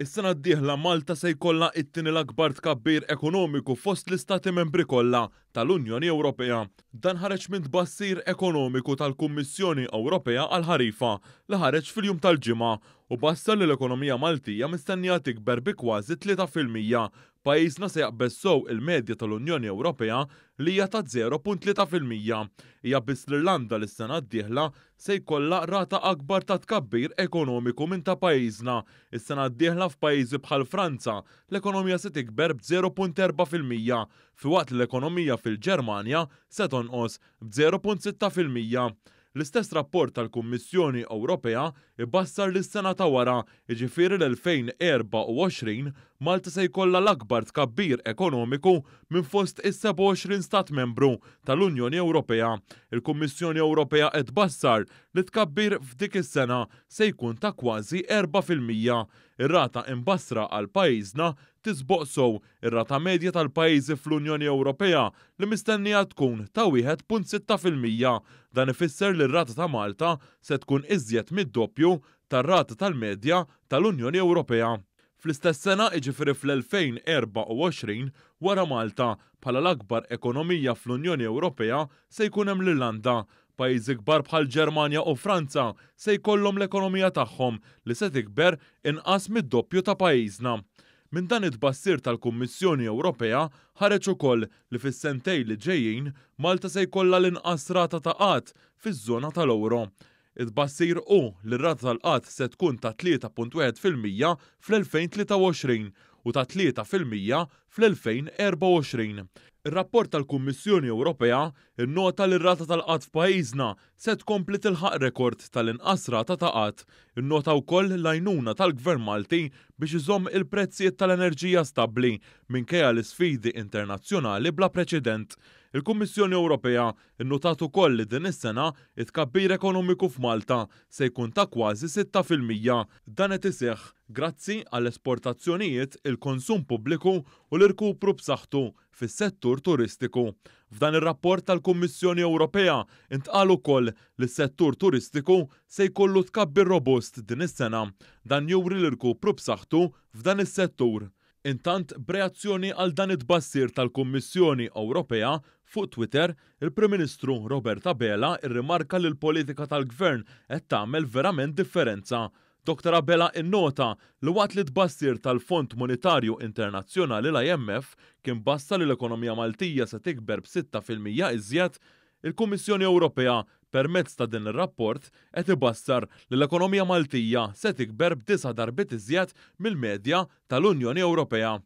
Is-sena d-dieħla Malta se jkollha it-tieni l-akbar tkabbir ekonomiku fost l-istati membri kollha tal-Unjoni Ewropea. Dan ħareġ minn tbassir ekonomiku tal-Kummissjoni Ewropea għal ħarifa li ħareġ fil-jum tal-ġimgħa u bassa li l-ekonomija Maltija mistennija tikber bi kważi 3%. Pajjiżna se jaqbessow il-medja tal-Unjoni Ewropea li hija ta' 0.3%. Hija biss l-Irlanda li s-sena d-dieħla se jkollha rata akbar ta' tkabbir ekonomiku minn ta' pajjiżna. Is-sena d-dieħla f'pajjiżi bħal Franza l-ekonomija se tikber b'0.4%, fi waqt l-ekonomija fil-Ġermanja se tonqos b'0.6%. L-istess rapport tal-Kummissjoni Ewropea ibbassar lis sena ta' wara, iġifiri l-2024 Malta se jkollha l-akbar tkabbir ekonomiku minn fost is-27 stat membru tal-Unjoni Ewropea. Il-Kummissjoni Ewropea qed bassar li tkabbir f'dik is-sena se jkun ta' kważi 4%. Ir-rata imbassra għal pajjiżna tisboqsu ir-rata medja tal-pajjiżi fl-Unjoni Ewropea li mistennija tkun ta' 1.6%. Dan ifisser li r-rata ta' Malta se tkun iżjed mid-doppju tar-rata tal-medja tal-Unjoni Ewropea. Fl-istess sena iġifiri fl-2024 wara Malta bħala l-akbar ekonomija fl-Unjoni Ewropea se jkun hemm l-Irlanda pajjiżi kbar bħal Ġermanja u Franza se jkollhom l-ekonomija tagħhom li se tikber inqas mid-doppju ta' pajjiżna. Minn dan it-bassir tal-Kummissjoni Ewropea ħareġ ukoll li fis-sentej li ġejjin Malta se jkollha l-inqas rata ta' qatt fiż-żona tal-Ewro Id-bassir u r rata tal-qat se tkun ta' 3.1 fil fl-2023 u ta' 3 fil fl-2024. Ir-rapport tal-Kummissjoni Ewropea innota li rata tal-qatt f'pajjiżna se tkompli tilħaq rekord tal-inqasra ta' taqat. Innota wkoll l-għajnuna tal-Gvern Malti biex iżomm il-prezzijiet tal-enerġija stabbli minkejja l-isfidi internazzjonali bla preċedent. Il-Kummissjoni Ewropea innotat ukoll li din is-sena it-kabbir ekonomiku f'Malta se jkun ta' kważi 6%. Dan qed iseħħ grazzi għall-esportazzjonijiet, il-konsum pubbliku u l-irkupru b'saħħtu fis-settur turistiku. F'dan ir-rapport tal-Kummissjoni Ewropea intqal ukoll li s-settur turistiku se jkollu tkabbir robust din is-sena. Dan juri l-irkupru b'saħħtu f'dan is-settur. Intant b'reazzjoni għal dan it-bassir tal-Kummissjoni Ewropea fuq Twitter, il-Prim Ministru Roberta Bela irrimarka li l-politika tal-gvern qed tagħmel verament differenza. Dr. Abela innota li waqt li tbassir tal-Fond Monetarju Internazzjonali l-IMF kien bassa li l-ekonomija Maltija se tikber b'6% iżjed, il-Kummissjoni Ewropea Permezz ta' din ir-rapport qed ibassar li l-ekonomija Maltija se tikber b'disa darbiet iżjed mill-medja tal-Unjoni Ewropea.